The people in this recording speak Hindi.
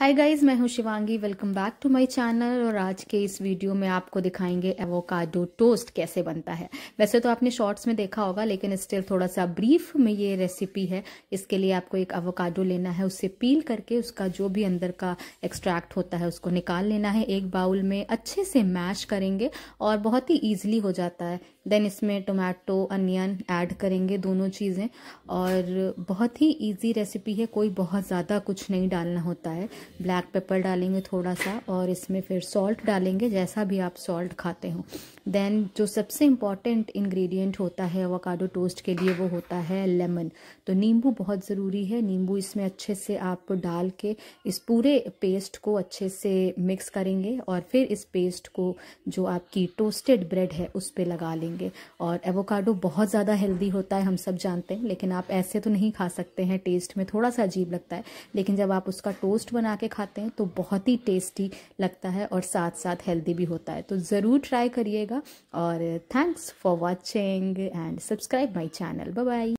हाय गाइस मैं हूं Shivangi welcome back to my channel और आज के इस वीडियो में आपको दिखाएंगे एवोकाडो टोस्ट कैसे बनता है वैसे तो आपने शॉर्ट्स में देखा होगा लेकिन स्टिल थोड़ा सा ब्रीफ में ये रेसिपी है इसके लिए आपको एक एवोकाडो लेना है उसे पील करके उसका जो भी अंदर का एक्सट्रैक्ट होता है उसको निकाल लेना है एक बाउल में अच्छे से मैश करेंगे और बहुत ही ईजिली हो जाता है देन इसमें टोमेटो अनियन ऐड करेंगे दोनों चीज़ें और बहुत ही ईजी रेसिपी है कोई बहुत ज़्यादा कुछ नहीं डालना होता है ब्लैक पेपर डालेंगे थोड़ा सा और इसमें फिर सॉल्ट डालेंगे जैसा भी आप सॉल्ट खाते हो देन जो सबसे इम्पॉर्टेंट इंग्रेडिएंट होता है एवोकाडो टोस्ट के लिए वो होता है लेमन तो नींबू बहुत ज़रूरी है नींबू इसमें अच्छे से आप डाल के इस पूरे पेस्ट को अच्छे से मिक्स करेंगे और फिर इस पेस्ट को जो आपकी टोस्टेड ब्रेड है उस पर लगा लेंगे और एवोकाडो बहुत ज़्यादा हेल्दी होता है हम सब जानते हैं लेकिन आप ऐसे तो नहीं खा सकते हैं टेस्ट में थोड़ा सा अजीब लगता है लेकिन जब आप उसका टोस्ट बना बना के खाते हैं तो बहुत ही टेस्टी लगता है और साथ साथ हेल्दी भी होता है तो ज़रूर ट्राई करिएगा और thanks for watching and subscribe my channel bye